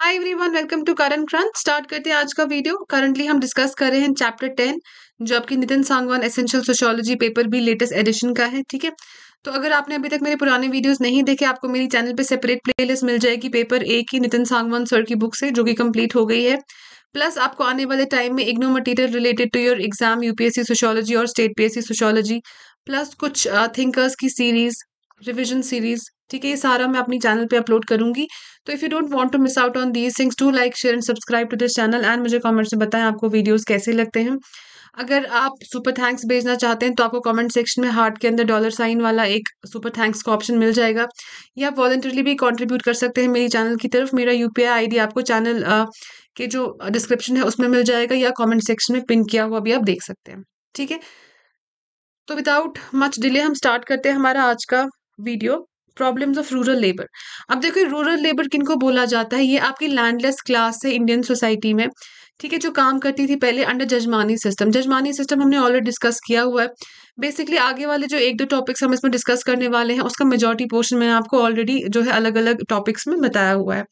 Hi everyone welcome to current क्रांत start करते हैं आज का वीडियो करंटली हम डिस्कस कर रहे हैं चैप्टर टेन जो आपकी Nitin Sangwan essential sociology paper भी लेटेस्ट एडिशन का है ठीक है तो अगर आपने अभी तक मेरे पुराने वीडियोस नहीं देखे आपको मेरी चैनल पे सेपरेट प्लेलिस्ट मिल जाएगी पेपर ए की नितिन सांगवान सर की बुक से जो कि कंप्लीट हो गई है प्लस आपको आने वाले टाइम में IGNOU material related to your exam UPSC sociology और स्टेट पीएससी सोशियोलॉजी प्लस कुछ थिंकर्स की सीरीज रिविजन सीरीज ठीक है ये सारा मैं अपनी चैनल पे अपलोड करूंगी तो if you don't want to miss out on these things to like share and subscribe to this channel and मुझे कमेंट्स में बताएं आपको वीडियोस कैसे लगते हैं अगर आप सुपर थैंक्स भेजना चाहते हैं तो आपको कमेंट सेक्शन में हार्ट के अंदर डॉलर साइन वाला एक सुपर थैंक्स का ऑप्शन मिल जाएगा या आप वॉलेंटरली भी कॉन्ट्रीब्यूट कर सकते हैं मेरी चैनल की तरफ मेरा यू पी आपको चैनल के जो डिस्क्रिप्शन है उसमें मिल जाएगा या कॉमेंट सेक्शन में पिन किया हुआ भी आप देख सकते हैं ठीक है तो विदाउट मच डिले हम स्टार्ट करते हैं हमारा आज का video problems of rural labour अब देखो रूरल लेबर किनको बोला जाता है ये आपकी लैंडलेस क्लास है इंडियन सोसाइटी में ठीक है जो काम करती थी पहले under jajmani system jajmani system हमने ऑलरेडी डिस्कस किया हुआ है बेसिकली आगे वाले जो एक दो टॉपिक्स हम इसमें डिस्कस करने वाले हैं उसका मेजोरिटी पोर्शन मैंने आपको ऑलरेडी जो है अलग अलग टॉपिक्स में बताया हुआ है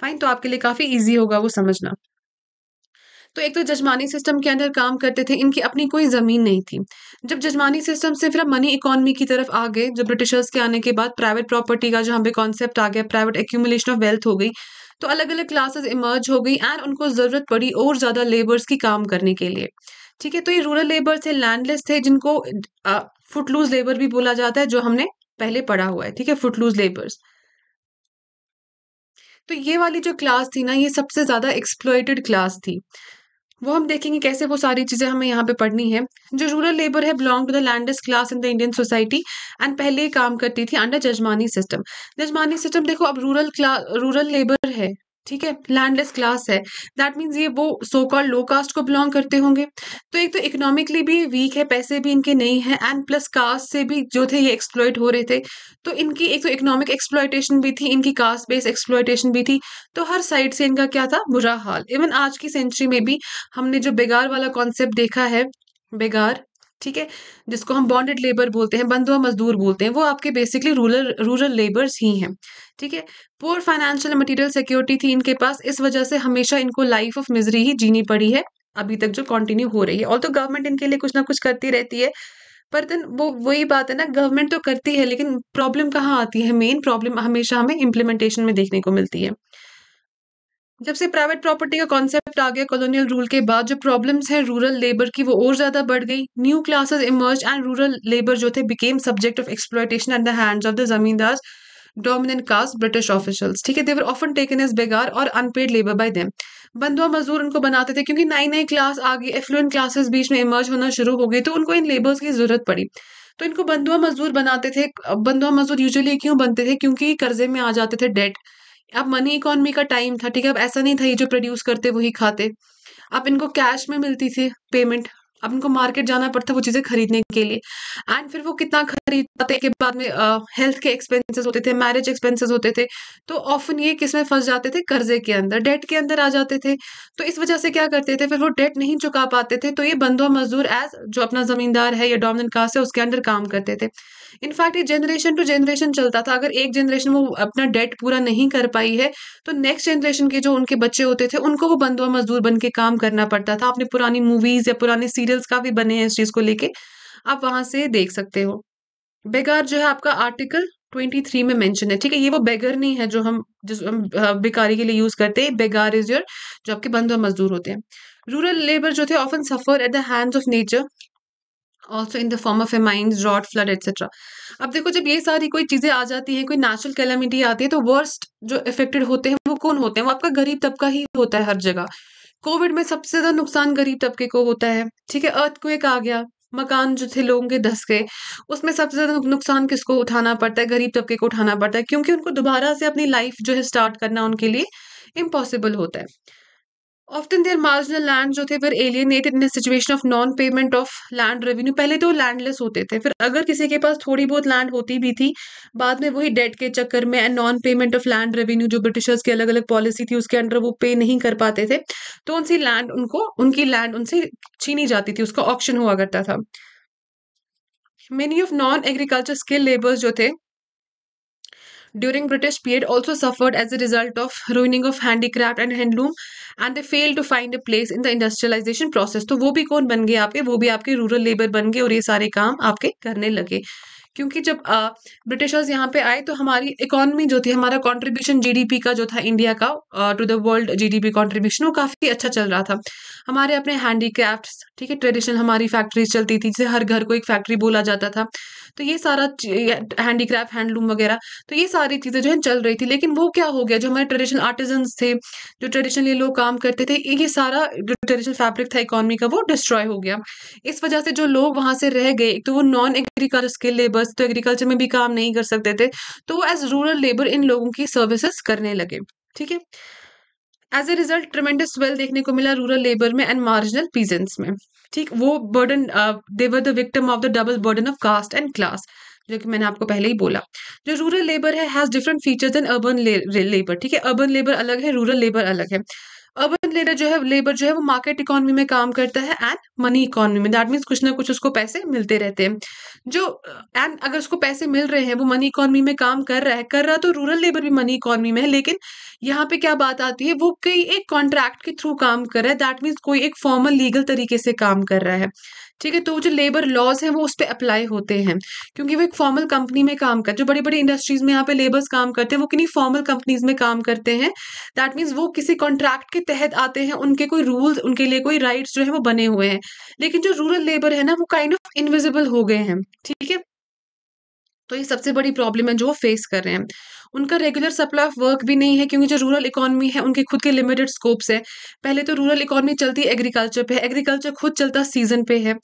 फाइन तो आपके लिए काफ़ी ईजी होगा वो समझना तो एक तो जजमानी सिस्टम के अंदर काम करते थे इनकी अपनी कोई ज़मीन नहीं थी जब जजमानी सिस्टम से फिर मनी इकोनॉमी की तरफ आ गए जब ब्रिटिशर्स के आने के बाद प्राइवेट प्रॉपर्टी का जो पे कॉन्सेप्ट आ गया प्राइवेट एक्यूमुलेशन ऑफ वेल्थ हो गई तो अलग अलग क्लासेस इमर्ज हो गई एंड उनको ज़रूरत पड़ी और ज़्यादा लेबर्स की काम करने के लिए ठीक है तो ये रूरल लेबर थे लैंडलेस थे जिनको फुटलूज लेबर भी बोला जाता है जो हमने पहले पढ़ा हुआ है ठीक है फुटलूज लेबर्स तो ये वाली जो क्लास थी ना ये सबसे ज़्यादा एक्सप्लोइटेड क्लास थी वो हम देखेंगे कैसे वो सारी चीज़ें हमें यहाँ पे पढ़नी है जो रूरल लेबर है belong to the landless class in the Indian society and पहले काम करती थी under jajmani system jajmani system देखो अब रूरल क्ला रूरल लेबर है ठीक है लैंडलेस क्लास है दैट मीन्स ये वो सो कॉल लो कास्ट को बिलोंग करते होंगे तो एक तो इकोनॉमिकली भी वीक है पैसे भी इनके नहीं है एंड प्लस कास्ट से भी जो थे ये एक्सप्लॉयट हो रहे थे तो इनकी एक तो इकोनॉमिक एक्सप्लॉयटेशन भी थी इनकी कास्ट बेस्ड एक्सप्लॉयटेशन भी थी तो हर साइड से इनका क्या था बुरा हाल इवन आज की सेंचुरी में भी हमने जो बेगार वाला कॉन्सेप्ट देखा है बेगार ठीक है जिसको हम बॉन्डेड लेबर बोलते हैं बंधुआ मजदूर बोलते हैं वो आपके बेसिकली रूरल रूरल लेबर्स ही हैं ठीक है पोर फाइनेंशियल मटेरियल सिक्योरिटी थी इनके पास इस वजह से हमेशा इनको लाइफ ऑफ मिजरी ही जीनी पड़ी है अभी तक जो कंटिन्यू हो रही है और तो गवर्नमेंट इनके लिए कुछ ना कुछ करती रहती है पर देन वो वही बात है ना गवर्नमेंट तो करती है लेकिन प्रॉब्लम कहाँ आती है मेन प्रॉब्लम हमेशा हमें इम्प्लीमेंटेशन में देखने को मिलती है जब से प्राइवेट प्रॉपर्टी का कॉन्सेप्ट आ गया कॉलोनियल रूल के बाद जो प्रॉब्लम्स हैं रूरल लेबर की वो और ज़्यादा बढ़ गई new classes emerge and rural labour जो थे became subject of exploitation at the hands of the zamindar dominant caste British officials ठीक है they were often taken as begar और अनपेड लेबर बाय देम बंधुआ मजदूर उनको बनाते थे क्योंकि नई नई क्लास आ गई एफ्लुएंट क्लासेस बीच में इमर्ज होना शुरू हो गई तो उनको इन लेबर्स की ज़रूरत पड़ी तो इनको बंधुआ मजदूर बनाते थे बंधुआ मजदूर यूजुअली क्यों बनते थे क्योंकि कर्जे में आ जाते थे डेट अब मनी इकोनॉमी का टाइम था ठीक है अब ऐसा नहीं था ये जो प्रोड्यूस करते वही खाते अब इनको कैश में मिलती थी पेमेंट अब इनको मार्केट जाना पड़ता वो चीज़ें खरीदने के लिए एंड फिर वो कितना खरीद पाते के बाद में हेल्थ के एक्सपेंसेस होते थे मैरिज एक्सपेंसेस होते थे तो ऑफन ये किस में फंस जाते थे कर्जे के अंदर डेट के अंदर आ जाते थे तो इस वजह से क्या करते थे फिर वो डेट नहीं चुका पाते थे तो ये बंधुआ मजदूर एज जो अपना जमींदार है या डोमिनेंट कास्ट है उसके अंडर काम करते थे इनफैक्ट ये जनरेशन टू जनरेशन चलता था अगर एक जनरेशन वो अपना डेट पूरा नहीं कर पाई है तो नेक्स्ट जनरेशन के जो उनके बच्चे होते थे उनको वो बंधुआ मजदूर बन के काम करना पड़ता था अपनी पुरानी मूवीज या पुराने सीरियल्स का भी बने हैं इस चीज को लेके आप वहां से देख सकते हो बेगार जो है आपका आर्टिकल ट्वेंटी थ्री में मेंशन है ठीक है ये वो बेगर नहीं है जो हम जिस हम बेकारी के लिए यूज करते हैं बेगार इज योर जो आपके बंधुआ मजदूर होते हैं रूरल लेबर जो थे often suffer at the hands of nature also in the form of a माइंड रॉड फ्लड एक्सेट्रा अब देखो जब ये सारी कोई चीज़ें आ जाती हैं कोई नेचुरल कैलॉमिटी आती है तो वर्स्ट जो इफेक्टेड होते हैं वो कौन होते हैं वो आपका गरीब तबका ही होता है हर जगह कोविड में सबसे ज़्यादा नुकसान गरीब तबके को होता है ठीक है अर्थ आ गया मकान जो थे लोगों के धस गए उसमें सबसे ज़्यादा नुकसान किसको उठाना पड़ता है गरीब तबके को उठाना पड़ता है क्योंकि उनको दोबारा से अपनी लाइफ जो है स्टार्ट करना उनके लिए इम्पॉसिबल होता है ऑफ्टन देयर मार्जिनल लैंड जो थे फिर alienated in situation of non payment of land revenue पहले तो लैंडलेस होते थे फिर अगर किसी के पास थोड़ी बहुत लैंड होती भी थी बाद में वही डेट के चक्कर में and non payment of land revenue जो ब्रिटिशर्स की अलग अलग पॉलिसी थी उसके अंडर वो पे नहीं कर पाते थे तो उनसे लैंड उनको उनकी लैंड उनसे छीनी जाती थी उसका ऑप्शन हुआ करता था many of non agriculture skill labours जो थे during British period also suffered as a result of ruining of handicraft and handloom and they failed to find a place in the industrialization process तो वो भी कौन बन गए आपके वो भी आपके रूरल लेबर बन गए और ये सारे काम आपके करने लगे क्योंकि जब ब्रिटिशर्स यहाँ पे आए तो हमारी इकोनॉमी जो थी हमारा कंट्रीब्यूशन जीडीपी का जो था इंडिया का to the world GDP contribution वो काफ़ी अच्छा चल रहा था हमारे अपने हैंडीक्राफ्ट्स ठीक है ट्रेडिशनल हमारी फैक्ट्रीज चलती थी जिसे हर घर को एक फैक्ट्री बोला जाता था तो ये सारा हैंडीक्राफ्ट हैंडलूम वगैरह तो ये सारी चीज़ें जो है चल रही थी लेकिन वो क्या हो गया जो हमारे ट्रेडिशनल आर्टिजन्स थे जो ट्रेडिशनली लोग काम करते थे ये सारा जो ट्रेडिशनल फैब्रिक था इकोनॉमी का वो डिस्ट्रॉय हो गया इस वजह से जो लोग वहाँ से रह गए तो वो नॉन एग्रीकल्चर स्किल लेबर्स तो एग्रीकल्चर में भी काम नहीं कर सकते थे तो वो एज रूरल लेबर इन लोगों की सर्विसेज करने लगे ठीक है as a result tremendous well देखने को मिला रूरल लेबर में एंड मार्जिनल पीजेंट्स में ठीक वो burden they were the victim of the double burden of caste and class जो कि मैंने आपको पहले ही बोला जो रूरल लेबर है has different features and urban labour ठीक है अर्बन लेबर अलग है रूरल लेबर अलग है अर्बन लेबर जो है लेबर जो है वो मार्केट इकोनॉमी में काम करता है एंड मनी इकोनॉमी में दैट मीन्स कुछ ना कुछ उसको पैसे मिलते रहते हैं जो एंड अगर उसको पैसे मिल रहे हैं वो मनी इकोनॉमी में काम कर रहा है कर रहा तो रूरल लेबर भी मनी इकोनॉमी में है लेकिन यहाँ पे क्या बात आती है वो कई एक कॉन्ट्रैक्ट के थ्रू काम कर रहा है दैट मीन्स कोई एक फॉर्मल लीगल तरीके से काम कर रहा है ठीक है तो जो लेबर लॉज है वो उस पर अप्लाई होते हैं क्योंकि वो एक फॉर्मल कंपनी में काम कर जो बड़ी बड़ी इंडस्ट्रीज में यहाँ पे लेबर्स काम करते हैं वो किन्हीं फॉर्मल कंपनीज में काम करते हैं दैट मीन्स वो किसी कॉन्ट्रैक्ट के तहत आते हैं उनके कोई रूल्स उनके लिए कोई राइट्स जो है वो बने हुए हैं लेकिन जो रूरल लेबर है ना वो काइंड ऑफ इनविजिबल हो गए हैं ठीक है तो ये सबसे बड़ी प्रॉब्लम है जो वो फेस कर रहे हैं उनका रेगुलर सप्लाई ऑफ वर्क भी नहीं है क्योंकि जो रूरल इकोनॉमी है उनके खुद के लिमिटेड स्कोप्स है पहले तो रूरल इकोनॉमी चलती एग्रीकल्चर पे है एग्रीकल्चर खुद चलता सीजन पे है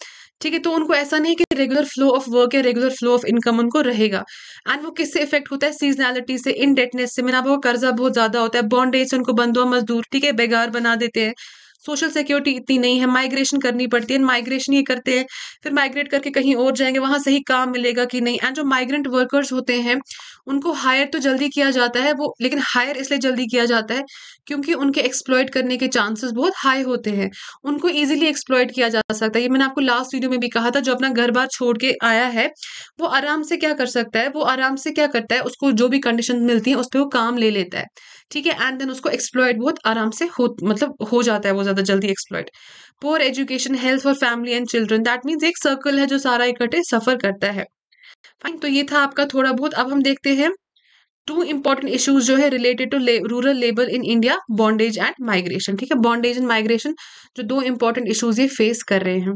ठीक है तो उनको ऐसा नहीं कि रेगुलर फ्लो ऑफ वर्क या रेगुलर फ्लो ऑफ इनकम उनको रहेगा एंड वो किससे इफेक्ट होता है सीजनैलिटी से इनडेटनेस से मैंने आपको कर्जा बहुत ज़्यादा होता है बॉन्डेज से उनको बंधुआ मजदूर ठीक है बेगार बना देते हैं सोशल सिक्योरिटी इतनी नहीं है माइग्रेशन करनी पड़ती है माइग्रेशन ये करते हैं फिर माइग्रेट करके कहीं और जाएंगे वहाँ सही काम मिलेगा कि नहीं एंड जो माइग्रेंट वर्कर्स होते हैं उनको हायर तो जल्दी किया जाता है वो लेकिन हायर इसलिए जल्दी किया जाता है क्योंकि उनके एक्सप्लॉयट करने के चांसेस बहुत हाई होते हैं उनको इजीली एक्सप्लॉयट किया जा सकता है ये मैंने आपको लास्ट वीडियो में भी कहा था जो अपना घर बार छोड़ के आया है वो आराम से क्या कर सकता है वो आराम से क्या करता है उसको जो भी कंडीशन मिलती है उस पर वो काम ले लेता है ठीक है एंड देन उसको एक्सप्लॉयट बहुत आराम से हो मतलब हो जाता है वो ज़्यादा जल्दी exploit poor education health for family and children that means एक सर्कल है जो सारा इकट्ठे सफ़र करता है फाइन तो ये था आपका थोड़ा बहुत अब हम देखते हैं टू इंपॉर्टेंट इश्यूज जो है related to rural labour in India bondage and migration ठीक है बॉन्डेज एंड माइग्रेशन जो दो इंपॉर्टेंट इश्यूज ये फेस कर रहे हैं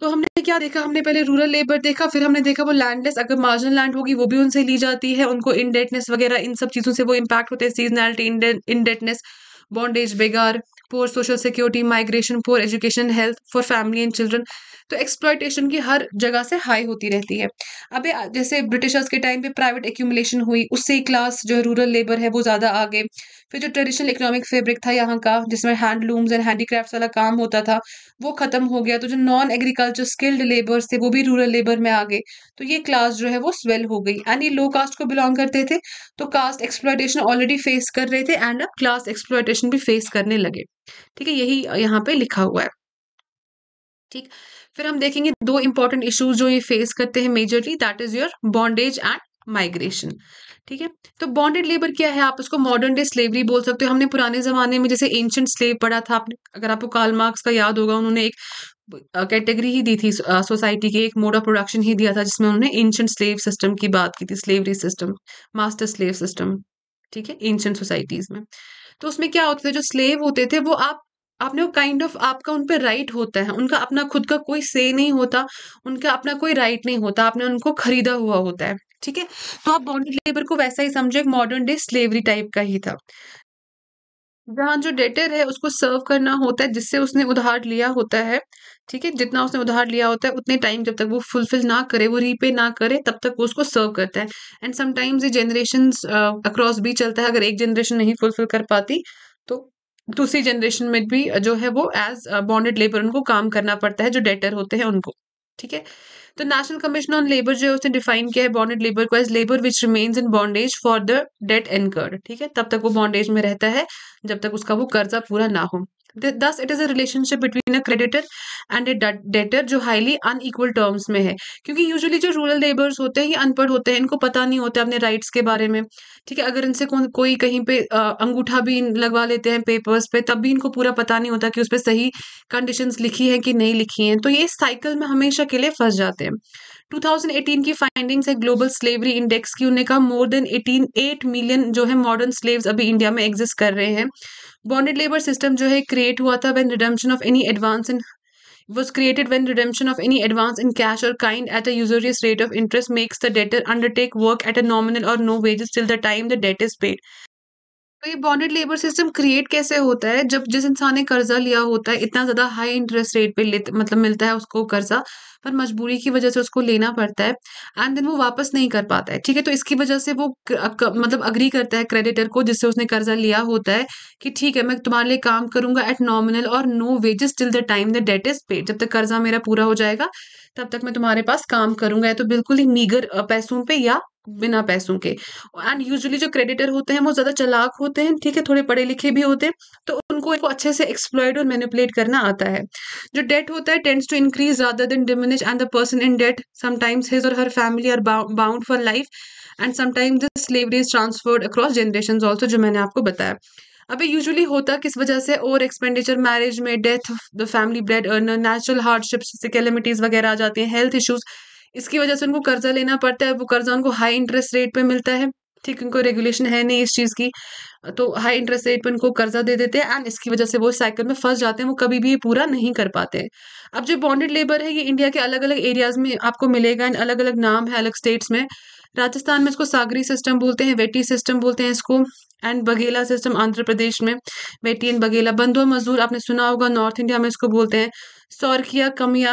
तो हमने क्या देखा हमने पहले रूरल लेबर देखा फिर हमने देखा वो लैंडलेस अगर मार्जिनल लैंड होगी वो भी उनसे ली जाती है उनको इनडेटनेस वगैरह इन सब चीज़ों से वो इम्पैक्ट होते हैं seasonality indebtedness bondage begar poor social security migration poor education health for family and children तो एक्सप्लॉयटेशन की हर जगह से हाई होती रहती है अब जैसे ब्रिटिशर्स के टाइम पे प्राइवेट एक्यूमुलेशन हुई उससे क्लास जो है रूरल लेबर है वो ज़्यादा आगे फिर जो ट्रेडिशनल इकोनॉमिक फैब्रिक था यहाँ का जिसमें हैंडलूम्स एंड हैंडीक्राफ्ट वाला काम होता था वो ख़त्म हो गया तो जो नॉन एग्रीकल्चर स्किल्ड लेबर्स थे वो भी रूरल लेबर में आ गए तो ये क्लास जो है वो स्वेल हो गई एंड ये लो कास्ट को बिलोंग करते थे तो कास्ट एक्सप्लोटेशन ऑलरेडी फेस कर रहे थे एंड अब क्लास एक्सप्लॉयटेशन भी फेस करने लगे ठीक है यही यहाँ पे लिखा हुआ है ठीक फिर हम देखेंगे दो इंपॉर्टेंट इश्यूज जो ये फेस करते हैं majorly that is your bondage and migration ठीक है तो बॉन्डेड लेबर क्या है आप उसको मॉडर्न डे स्लेवरी बोल सकते हो हमने पुराने जमाने में जैसे एंशंट स्लेव पढ़ा था आपने अगर आपको कार्ल मार्क्स का याद होगा उन्होंने एक कैटेगरी ही दी थी सोसाइटी के एक मोड ऑफ प्रोडक्शन ही दिया था जिसमें उन्होंने एंशंट स्लेव सिस्टम की बात की थी slavery system master slave system ठीक है एंशंट सोसाइटीज में तो उसमें क्या होते थे जो स्लेव होते थे वो आप आपने वो काइंड ऑफ आपका उन पर राइट होता है उनका अपना खुद का कोई से नहीं होता उनका अपना कोई राइट नहीं होता आपने उनको खरीदा हुआ होता है ठीक है तो आप बॉन्डेड लेबर को वैसा ही समझो एक मॉडर्न डे स्लेवरी टाइप का ही था जहाँ जो डेटर है उसको सर्व करना होता है जिससे उसने उधार लिया होता है ठीक है जितना उसने उधार लिया होता है उतने टाइम जब तक वो फुलफिल ना करे वो रीपे ना करे तब तक वो उसको सर्व करता है एंड समटाइम्स ये जनरेशन अक्रॉस भी चलता है अगर एक जनरेशन नहीं फुलफिल कर पाती तो दूसरी जनरेशन में भी जो है वो एज बॉन्डेड लेबर उनको काम करना पड़ता है जो डेटर होते हैं उनको ठीक है तो नेशनल कमीशन ऑन लेबर जो है उसने डिफाइन किया है बॉन्डेड लेबर को as labour which remains in bondage for the debt incurred ठीक है तब तक वो बॉन्डेज में रहता है जब तक उसका वो कर्जा पूरा ना हो thus it is a relationship between a creditor and a debtor जो हाईली अनईक्वल टर्म्स में है क्योंकि यूजुअली जो रूरल लेबर्स होते हैं ये अनपढ़ होते हैं इनको पता नहीं होता अपने राइट्स के बारे में ठीक है अगर इनसे कौन कोई कहीं पे अंगूठा भी लगवा लेते हैं पेपर्स पे तब भी इनको पूरा पता नहीं होता कि उस पर सही कंडीशन लिखी है कि नहीं लिखी है तो ये साइकिल में हमेशा के लिए फंस जाते हैं 2018 की फाइंडिंग्स है ग्लोबल स्लेवरी इंडेक्स की उन्होंने कहा more than eighteen eight million जो है मॉडर्न स्लेव्स अभी इंडिया में एग्जिस्ट कर रहे हैं बॉन्डेड लेबर सिस्टम जो है क्रिएट हुआ था when redemption of any advance in was created when redemption of any advance in cash or kind at a rate of interest makes the debtor undertake work at a nominal or no wages till the time the debt is paid तो ये bonded labour system create कैसे होता है जब जिस इंसान ने कर्जा लिया होता है इतना ज्यादा हाई इंटरेस्ट रेट पे मतलब मिलता है उसको कर्जा पर मजबूरी की वजह से उसको लेना पड़ता है एंड देन वो वापस नहीं कर पाता है ठीक है तो इसकी वजह से वो मतलब अग्री करता है क्रेडिटर को जिससे उसने कर्जा लिया होता है कि ठीक है मैं तुम्हारे लिए काम करूंगा at nominal or no wages till the time the debt is paid जब तक कर्जा मेरा पूरा हो जाएगा तब तक मैं तुम्हारे पास काम करूंगा या तो बिल्कुल ही मीगर पैसों पे या बिना पैसों के एंड यूजुअली जो क्रेडिटर होते हैं वो ज़्यादा चलाक होते हैं ठीक है थोड़े पढ़े लिखे भी होते हैं तो उनको एक अच्छे से एक्सप्लॉयड और मैनिपुलेट करना आता है जो डेट होता है tends to increase rather than diminish orphanage and the person in debt. Sometimes his or her family are bound for life. And sometime this slavery is transferred across generation also जो मैंने आपको बताया अभी usually होता किस वजह से और एक्सपेंडिचर मैरिज में death the family bread earner natural hardships से कैलमिटीज़ वगैरह आ जाती हैं हेल्थ इश्यूज इसकी वजह से उनको कर्जा लेना पड़ता है वो कर्जा उनको हाई इंटरेस्ट रेट पे मिलता है ठीक उनको रेगुलेशन है नहीं इस चीज़ की तो हाई इंटरेस्ट रेट पर उनको कर्जा दे देते हैं एंड इसकी वजह से वो साइकिल में फंस जाते हैं वो कभी भी पूरा नहीं कर पाते अब जो बॉन्डेड लेबर है ये इंडिया के अलग अलग एरियाज में आपको मिलेगा एंड अलग अलग नाम है अलग स्टेट्स में राजस्थान में इसको सागरी सिस्टम बोलते हैं वेटी सिस्टम बोलते हैं इसको एंड बघेला सिस्टम आंध्र प्रदेश में वेटी एंड बघेला बंधुआ मजदूर आपने सुना होगा नॉर्थ इंडिया में इसको बोलते हैं सौरखिया कमिया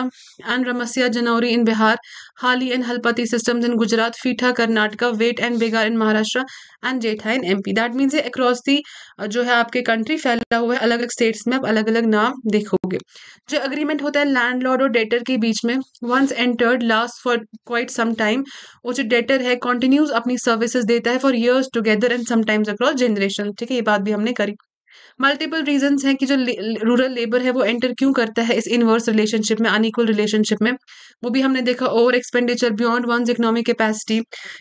and रमसिया जनौरी in Bihar Hali and Halpati system in Gujarat फीठा Karnataka Vetti and begar in Maharashtra and Jetha in M P that means across the uh, जो है आपके कंट्री फैला हुआ है अलग अलग स्टेट्स में आप अलग अलग नाम देखोगे जो अग्रीमेंट होता है लैंड और डेटर के बीच में once entered last for quite some time वो जो डेटर है कॉन्टिन्यूज अपनी सर्विसेज देता है for years together and sometimes across generation ठीक है ये बात भी हमने करी मल्टीपल रीजंस हैं कि जो रूरल लेबर है वो एंटर क्यों करता है इस इनवर्स रिलेशनशिप में अनइक्वल रिलेशनशिप में वो भी हमने देखा over expenditure beyond one economic capacity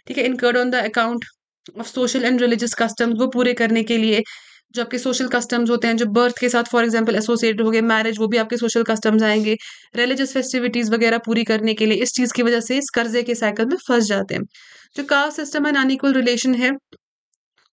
ठीक है incurred on the account of social and religious customs वो पूरे करने के लिए जो आपके सोशल कस्टम्स होते हैं जो बर्थ के साथ फॉर एग्जांपल एसोसिएटेड हो गए मैरिज वो भी आपके सोशल कस्टम्स आएंगे रिलीजियस फेस्टिविटीज़ वगैरह पूरी करने के लिए इस चीज़ की वजह से इस कर्जे के साइकिल में फंस जाते हैं जो caste system and unequal relation है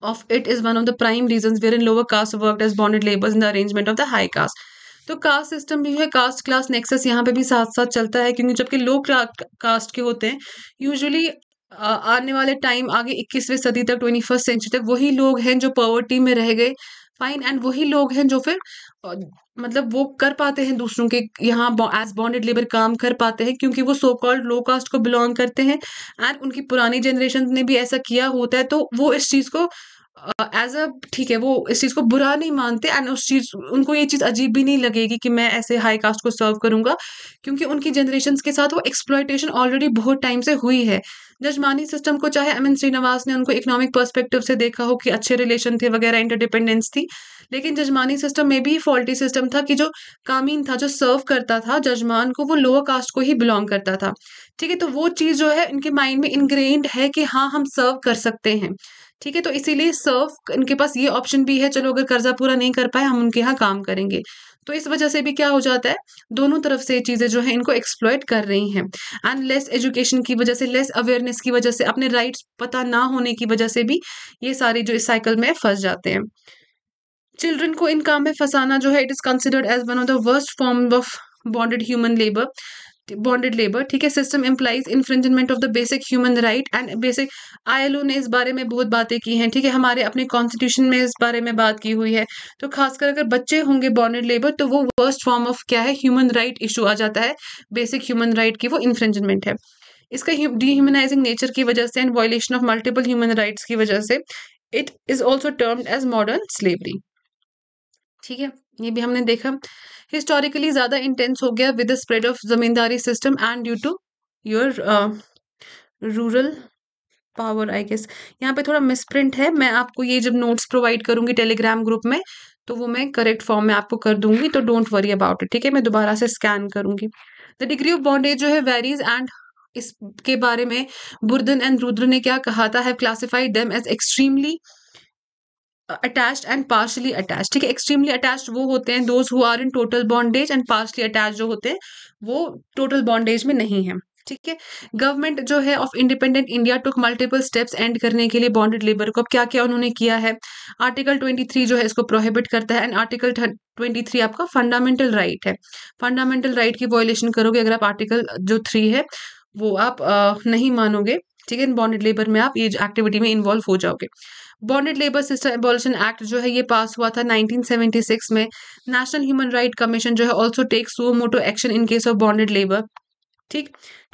of it is one of the prime reason where in lower caste work as bonded labours in the arrangement of the high caste तो कास्ट सिस्टम भी है caste class Nexus यहाँ पे भी साथ साथ चलता है क्योंकि जबकि लो कास्ट के होते हैं यूजुअली आने वाले टाइम आगे इक्कीसवीं सदी तक ट्वेंटी फर्स्ट सेंचुरी तक वही लोग हैं जो पॉवर्टी में रह गए फाइन एंड वही लोग हैं जो फिर मतलब वो कर पाते हैं दूसरों के यहाँ एज बॉन्डेड लेबर काम कर पाते हैं क्योंकि वो सो कॉल्ड लो कास्ट को बिलोंग करते हैं एंड उनकी पुरानी जनरेशन ने भी ऐसा किया होता है तो वो इस चीज़ को एज अ ठीक है वो इस चीज़ को बुरा नहीं मानते एंड उस चीज़ उनको ये चीज़ अजीब भी नहीं लगेगी कि मैं ऐसे हाई कास्ट को सर्व करूँगा क्योंकि उनकी जनरेशन के साथ वो एक्सप्लॉयटेशन ऑलरेडी बहुत टाइम से हुई है जजमानी सिस्टम को चाहे एम एन श्रीनिवास ने उनको इकोनॉमिक पर्सपेक्टिव से देखा हो कि अच्छे रिलेशन थे वगैरह इंटरडिपेंडेंस थी लेकिन जजमानी सिस्टम में भी फॉल्टी सिस्टम था कि जो कामीन था जो सर्व करता था जजमान को वो लोअर कास्ट को ही बिलोंग करता था ठीक है तो वो चीज़ जो है इनके माइंड में इनग्रेन्ड है कि हाँ हम सर्व कर सकते हैं ठीक है तो इसीलिए सर्व इनके पास ये ऑप्शन भी है चलो अगर कर्जा पूरा नहीं कर पाए हम उनके यहाँ काम करेंगे तो इस वजह से भी क्या हो जाता है दोनों तरफ से चीज़ें जो है इनको एक्सप्लॉयट कर रही हैं एंड लेस एजुकेशन की वजह से लेस अवेयरनेस की वजह से अपने राइट्स पता ना होने की वजह से भी ये सारी जो इस साइकिल में फंस जाते हैं चिल्ड्रन को इन काम में फंसाना जो है it is considered as one of the worst form of bonded human labour bonded labour ठीक है system implies infringement of the basic human right and basic ओ ने इस बारे में बहुत बातें की हैं ठीक है हमारे अपने कॉन्स्टिट्यूशन में इस बारे में बात की हुई है तो खासकर अगर बच्चे होंगे बॉन्डेड लेबर तो वो वर्स्ट फॉर्म ऑफ क्या है ह्यूमन राइट इशू आ जाता है बेसिक ह्यूमन राइट की वो इन्फ्रिंजमेंट है इसका डिह्यूमनाइजिंग नेचर की वजह से and violation of multiple human rights की वजह से it is also termed as modern slavery ठीक है ये भी हमने देखा हिस्टोरिकली ज़्यादा इंटेंस हो गया with the spread of zamindari system and due to your rural power I guess यहाँ पे थोड़ा मिसप्रिंट है मैं आपको ये जब नोट्स प्रोवाइड करूंगी टेलीग्राम ग्रुप में तो वो मैं करेक्ट फॉर्म में आपको कर दूंगी तो डोंट वरी अबाउट इट ठीक है मैं दोबारा से स्कैन करूंगी द डिग्री ऑफ बॉन्डेज जो है वेरीज एंड इसके बारे में बुर्दन एंड रुद्र ने क्या कहा था have classified them as extremely attached and partially attach ठीक है एक्सट्रीमली अटैच वो होते हैं those who are in total bondage and partially attach जो होते हैं वो टोटल बॉन्डेज में नहीं है ठीक है गवर्नमेंट जो है of independent India took multiple steps and करने के लिए बॉन्डेड लेबर को अब क्या क्या उन्होंने किया है आर्टिकल 23 जो है इसको प्रोहिबिट करता है एंड आर्टिकल 23 आपका फंडामेंटल राइट right है फंडामेंटल राइट right की वॉयलेशन करोगे अगर आप आर्टिकल जो थ्री है वो आप आ, uh, नहीं मानोगे ठीक है बॉन्डेड लेबर में आप ये एक्टिविटी में इन्वॉल्व हो जाओगे bonded labour system abolition act जो है ये पास हुआ था 1976 में नेशनल ह्यूमन राइट कमीशन जो है also take suo motu action in case of bonded labour ठीक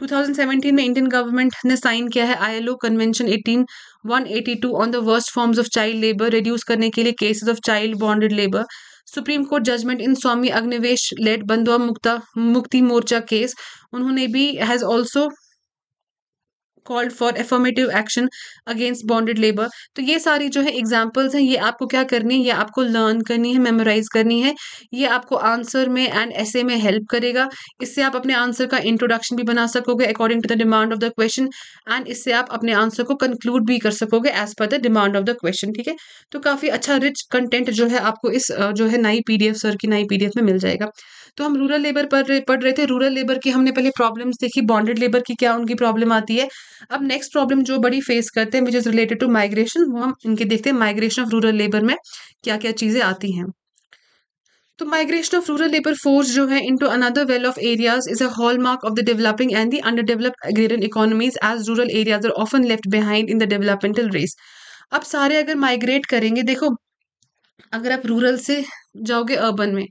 2017 में इंडियन गवर्नमेंट ने साइन किया है ILO convention 18182 on the worst forms of child labour reduce करने के लिए cases of child bonded labour supreme court judgement in Swami Agnivesh लेट Bandhua Mukta Mukti Morcha case उन्होंने भी has also called for affirmative action against bonded labour तो ये सारी जो है एग्जाम्पल्स हैं ये आपको क्या करनी है ये आपको लर्न करनी है मेमोराइज करनी है ये आपको आंसर में एंड ऐसे में हेल्प करेगा इससे आप अपने आंसर का इंट्रोडक्शन भी बना सकोगे according to the demand of the question and इससे आप अपने आंसर को कंक्लूड भी कर सकोगे as per the demand of the question ठीक है तो काफ़ी अच्छा रिच कंटेंट जो है आपको इस जो है नई पी डी एफ सर की नई पी डी एफ में मिल जाएगा तो हम रूरल लेबर पढ़ पढ़ रहे थे रूरल लेबर की हमने पहले प्रॉब्लम्स देखी बॉन्डेड लेबर की क्या उनकी प्रॉब्लम आती है अब नेक्स्ट प्रॉब्लम जो बड़ी फेस करते हैं which is related to migration वो हम इनके देखते हैं माइग्रेशन ऑफ रूरल लेबर में क्या क्या चीज़ें आती हैं तो migration of rural labour force जो है into another well off areas is a hallmark of the developing and the under developed agrarian economies as rural areas are often left behind in the developmental race अब सारे अगर migrate करेंगे देखो अगर आप rural से जाओगे अर्बन में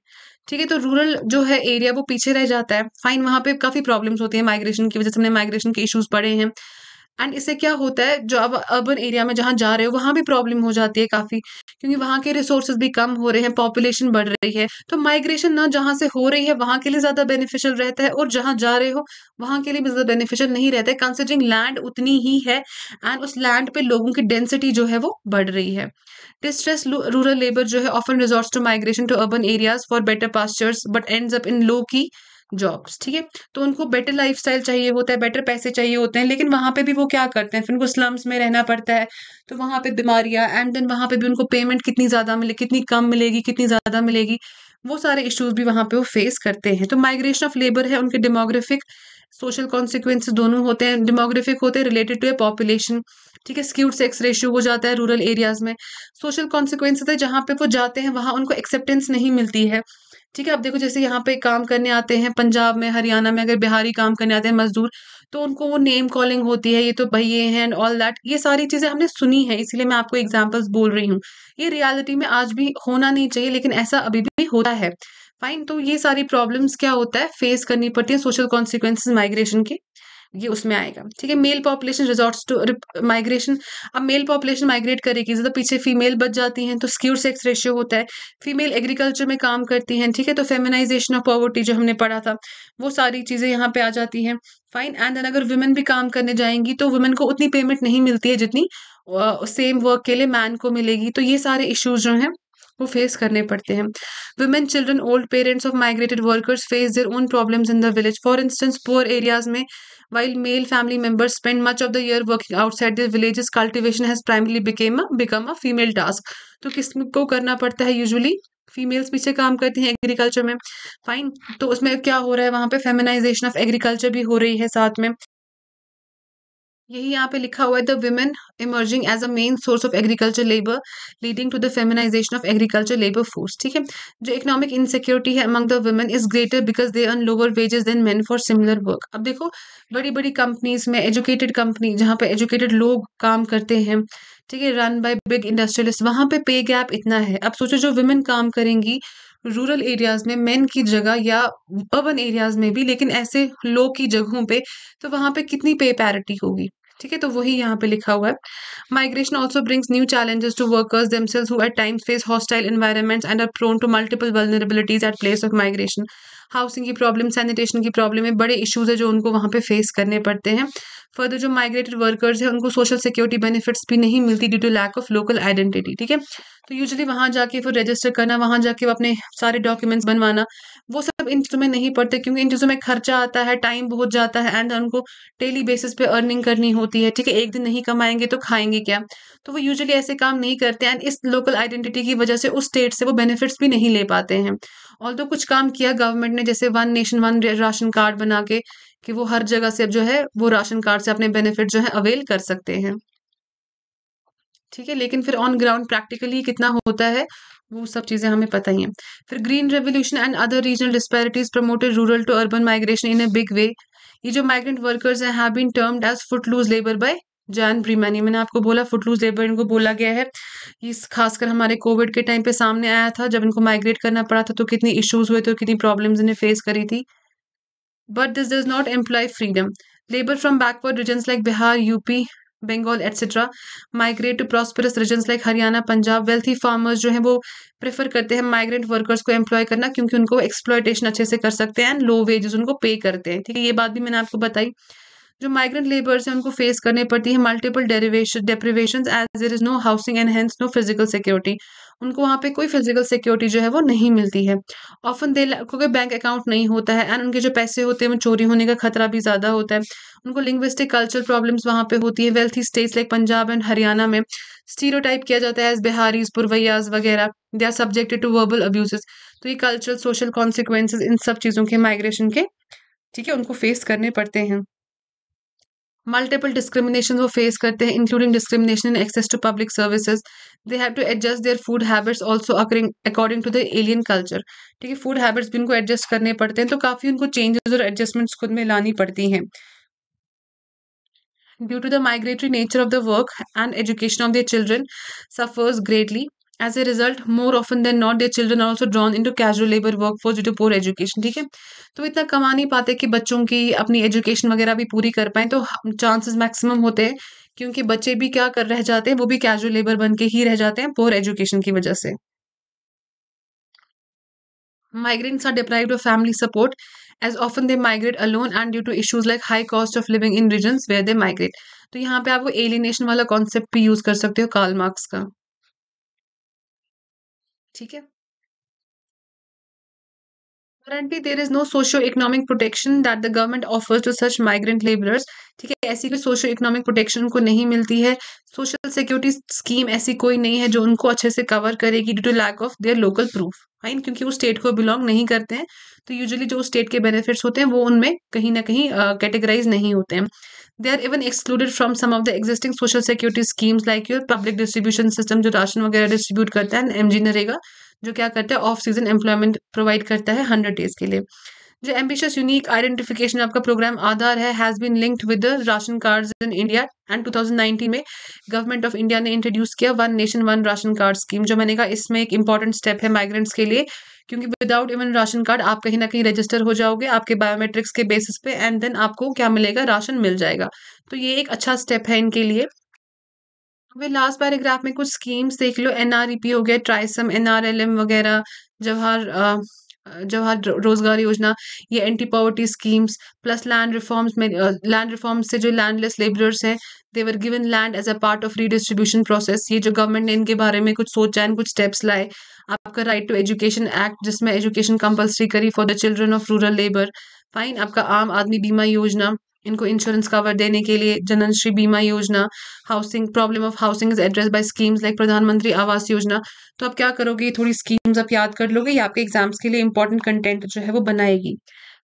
ठीक है तो रूरल जो है एरिया वो पीछे रह जाता है फाइन वहाँ पे काफ़ी प्रॉब्लम्स होती है माइग्रेशन की वजह से हमने माइग्रेशन के इश्यूज पड़े हैं एंड इससे क्या होता है जो अब अर्बन एरिया में जहाँ जा रहे हो वहाँ भी प्रॉब्लम हो जाती है काफ़ी क्योंकि वहाँ के रिसोर्सेज भी कम हो रहे हैं पॉपुलेशन बढ़ रही है तो माइग्रेशन ना जहाँ से हो रही है वहाँ के लिए ज़्यादा बेनिफिशियल रहता है और जहाँ जा रहे हो वहाँ के लिए भी ज़्यादा बेनिफिशियल नहीं रहता है कंसिडरिंग लैंड उतनी ही है एंड उस लैंड पर लोगों की डेंसिटी जो है वो बढ़ रही है डिस्ट्रेस रूरल लेबर जो है often resorts to migration to urban areas for better pastures but ends up in low key jobs ठीक है तो उनको बेटर लाइफ चाहिए होता है बेटर पैसे चाहिए होते हैं लेकिन वहाँ पे भी वो क्या करते हैं फिर उनको स्लम्स में रहना पड़ता है तो वहाँ पे बीमारियाँ एंड देन वहाँ पे भी उनको पेमेंट कितनी ज़्यादा मिले कितनी कम मिलेगी कितनी ज़्यादा मिलेगी वो सारे इश्यूज भी वहाँ पे वो फेस करते हैं तो माइग्रेशन ऑफ लेबर है उनके डेमोग्राफिक सोशल कॉन्सिक्वेंस दोनों होते हैं डेमोग्राफिक होते हैं रिलेटेड टू ए पॉपुलेशन ठीक है स्क्यूड सेक्स रेशियो हो जाता है रूरल एरियाज में सोशल कॉन्सिक्वेंस है जहाँ पे वो जाते हैं वहाँ उनको एक्सेप्टेंस नहीं मिलती है ठीक है आप देखो जैसे यहाँ पे काम करने आते हैं पंजाब में हरियाणा में अगर बिहारी काम करने आते हैं मजदूर तो उनको वो नेम कॉलिंग होती है ये तो भैये हैं एंड ऑल दैट ये सारी चीज़ें हमने सुनी है इसीलिए मैं आपको एग्जाम्पल्स बोल रही हूँ ये रियालिटी में आज भी होना नहीं चाहिए लेकिन ऐसा अभी भी होता है फाइन तो ये सारी प्रॉब्लम्स क्या होता है फेस करनी पड़ती है सोशल कॉन्सिक्वेंसेज माइग्रेशन की ये उसमें आएगा ठीक है male population resorts to migration अब मेल पॉपुलेशन माइग्रेट करेगी ज़्यादा पीछे फीमेल बच जाती हैं तो स्क्यूर सेक्स रेशियो होता है फीमेल एग्रीकल्चर में काम करती हैं ठीक है तो फेमिनाइजेशन ऑफ पॉवर्टी जो हमने पढ़ा था वो सारी चीज़ें यहाँ पे आ जाती हैं फाइन एंड देन अगर वुमेन भी काम करने जाएंगी तो वुमेन को उतनी पेमेंट नहीं मिलती है जितनी सेम वर्क के लिए मैन को मिलेगी तो ये सारे इश्यूज जो हैं वो फेस करने पड़ते हैं women children old parents of migrated workers face their own problems in the village for instance poor areas में While male family members spend much of the year working outside their villages, cultivation has primarily became a, become a female task. to kis ko karna padta hai usually females पीछे काम करती हैं agriculture में fine तो उसमें क्या हो रहा है वहाँ पे फेमिनाइजेशन ऑफ एग्रीकल्चर भी हो रही है साथ में यही यहाँ पे लिखा हुआ है the women emerging as a main source of agriculture labour leading to the feminisation of agriculture labour force ठीक है जो इकोनॉमिक इनसिक्योरिटी है among the women is greater because they earn lower wages than men for similar work अब देखो बड़ी बड़ी companies में educated company जहाँ पे एजुकेटेड लोग काम करते हैं ठीक है रन बाय बिग इंडस्ट्रियलिस्ट वहाँ पे पे गैप इतना है अब सोचो जो वुमेन काम करेंगी रूरल एरियाज में मेन की जगह या अर्बन एरियाज में भी लेकिन ऐसे लो की जगहों पे तो वहाँ पे कितनी पे पैरिटी होगी ठीक है तो वही यहाँ पे लिखा हुआ है migration also brings new challenges to workers themselves who at times face hostile environments and are prone to multiple vulnerabilities at place of migration housing की प्रॉब्लम सैनिटेशन की प्रॉब्लम है बड़े इशूज है जो उनको वहाँ पे फेस करने पड़ते हैं फर्दर जो माइग्रेटेड वर्कर्स हैं उनको सोशल सिक्योरिटी बेनिफिट्स भी नहीं मिलती due to lack of local identity ठीक है तो यूजली वहाँ जाके फिर रजिस्टर करना वहाँ जाके वो अपने सारे डॉक्यूमेंट्स बनवाना वो सब इन चीज़ों में नहीं पड़ते क्योंकि इन चीज़ों में खर्चा आता है टाइम बहुत जाता है एंड उनको डेली बेसिस पे अर्निंग करनी होती है ठीक है एक दिन नहीं कमाएंगे तो खाएंगे क्या तो वो यूजली ऐसे काम नहीं करते एंड इस लोकल आइडेंटिटी की वजह से उस स्टेट से वो बेनिफिट्स भी नहीं ले पाते हैं और तो कुछ काम किया गवर्नमेंट ने जैसे one nation one ration card बना के कि वो हर जगह से अब जो है वो राशन कार्ड से अपने बेनिफिट जो है अवेल कर सकते हैं ठीक है लेकिन फिर ऑन ग्राउंड प्रैक्टिकली कितना होता है वो सब चीज़ें हमें पता ही हैं फिर green revolution and other regional disparities promoted rural to urban migration in a big way ये जो माइग्रेंट वर्कर्स हैं have been termed as foot loose labour by Jan Breman मैंने आपको बोला फुटलूज लेबर इनको बोला गया है इस खासकर हमारे कोविड के टाइम पे सामने आया था जब इनको माइग्रेट करना पड़ा था तो कितनी इश्यूज हुए थे कितनी प्रॉब्लम्स इन्हें फेस करी थी but this does not employ freedom labour from backward regions like Bihar UP Bengal et cetera migrate to prosperous regions like Haryana Punjab wealthy farmers जो हैं वो प्रेफर करते हैं माइग्रेंट वर्कर्स को एम्प्लॉय करना क्योंकि उनको एक्सप्लॉयटेशन अच्छे से कर सकते हैं एंड लो वेजेस उनको पे करते हैं ठीक है ये बात भी मैंने आपको बताई जो माइग्रेंट लेबर्स हैं उनको फेस करने पड़ती है multiple derivation deprivation as there is no housing and hence no physical security उनको वहाँ पे कोई फिजिकल सिक्योरिटी जो है वो नहीं मिलती है ऑफन दे क्योंकि बैंक अकाउंट नहीं होता है एंड उनके जो पैसे होते हैं वो चोरी होने का खतरा भी ज़्यादा होता है उनको लिंग्विस्टिक कल्चर प्रॉब्लम्स वहाँ पे होती है wealthy states like Punjab and Haryana में स्टीरोटाइप किया जाता है एज बिहारी पुरवैयाज वगैरह they are subjected to verbal abuse तो ये कल्चरल सोशल कॉन्सिक्वेंसेज इन सब चीज़ों के माइग्रेशन के ठीक है उनको फेस करने पड़ते हैं मल्टीपल डिस्क्रिमिनेशन वो फेस करते हैं including discrimination in access to public services they have to adjust their food habits also according to the alien culture ठीक है फूड हैबिट्स भी उनको एडजस्ट करने पड़ते हैं तो काफी उनको चेंजेस और एडजस्टमेंट्स खुद में लानी पड़ती हैं due to the migratory nature of the work and education of the children suffers greatly as a result more often than not their children also drawn to casual labour work for due to poor education ठीक है तो इतना कमा नहीं पाते कि बच्चों की अपनी एजुकेशन वगैरह भी पूरी कर पाए तो चांसेस मैक्सिमम होते हैं क्योंकि बच्चे भी क्या कर रह जाते हैं वो भी कैजुअल लेबर बन के ही रह जाते हैं पोर एजुकेशन की वजह से migrants are deprive of family support as often they migrate alone and due to issues like high cost of living in region where they migrate तो यहाँ पे आप वो एलिनेशन वाला कॉन्सेप्ट भी यूज कर सकते हो कार्ल मार्क्स का ठीक है Currently, there is no socio-economic protection that the government offers to such migrant laborers. ठीक है ऐसी कोई सोशो-इकोनॉमिक प्रोटेक्शन उनको नहीं मिलती है सोशल सिक्योरिटी स्कीम ऐसी कोई नहीं है जो उनको अच्छे से कवर करेगी due to lack of their local proof fine क्योंकि वो स्टेट को बिलोंग नहीं करते हैं तो यूजुअली जो स्टेट के बेनिफिट्स होते हैं वो उनमें कहीं ना कहीं कैटेगराइज uh, नहीं होते हैं they are even excluded from some of the existing social security schemes like your public distribution system जो राशन वगैरह डिस्ट्रीब्यूट करता है एम जी नरेगा जो क्या करता है ऑफ सीजन एम्प्लॉयमेंट प्रोवाइड करता है हंड्रेड डेज के लिए जो एम्बिशियस यूनिक आइडेंटिफिकेशन आपका प्रोग्राम आधार है has been linked with the ration cards in India and 2019 में गवर्नमेंट ऑफ इंडिया ने इंट्रोड्यूस किया one nation one ration card scheme जो मैंने कहा इसमें एक इंपॉर्टेंट स्टेप है माइग्रेंट्स के लिए क्योंकि विदाउट इवन राशन कार्ड आप कहीं ना कहीं रजिस्टर हो जाओगे आपके बायोमेट्रिक्स के बेसिस पे एंड देन आपको क्या मिलेगा राशन मिल जाएगा तो ये एक अच्छा स्टेप है इनके लिए फिर लास्ट पैराग्राफ में कुछ स्कीम्स देख लो एनआरईपी e हो गया ट्राइसम एनआरएलएम वगैरह जवाहर जवाहर रोजगार योजना ये anti poverty schemes plus land reforms में लैंड रिफॉर्म्स से जो लैंडलेस लेबरर्स हैं they're given land as a part of redistribution process ये जो गवर्नमेंट ने इनके बारे में कुछ सोचा है कुछ स्टेप्स लाए आपका राइट टू एजुकेशन एक्ट जिसमें एजुकेशन कंपल्सरी करी for the children of rural labour fine आपका आम आदमी बीमा योजना इनको इंश्योरेंस कवर देने के लिए Janashree Bima Yojana housing problem of housing is address by schemes like Pradhan Mantri Awas योजना तो आप क्या करोगे थोड़ी स्कीम्स आप याद कर लोगे ये आपके एग्जाम्स के लिए इंपॉर्टेंट कंटेंट जो है वो बनाएगी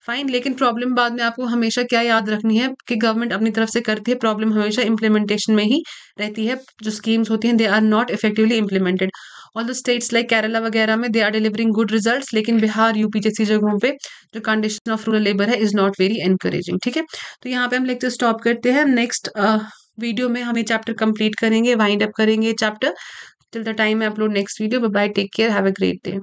फाइन लेकिन प्रॉब्लम बाद में आपको हमेशा क्या याद रखनी है कि गवर्नमेंट अपनी तरफ से करती है प्रॉब्लम हमेशा इम्प्लीमेंटेशन में ही रहती है जो स्कीम्स होती हैं they are not effectively implemented all the states like Kerala वगैरह में they are delivering good result लेकिन बिहार यूपी जैसी जगहों पे जो कंडीशन ऑफ रूरल लेबर है इज नॉट वेरी एनकरेजिंग ठीक है तो यहाँ पे हम लेक्चर स्टॉप करते हैं नेक्स्ट वीडियो में हम ये चैप्टर कंप्लीट करेंगे वाइंड अप करेंगे chapter till the time I upload next video bye take care have a great day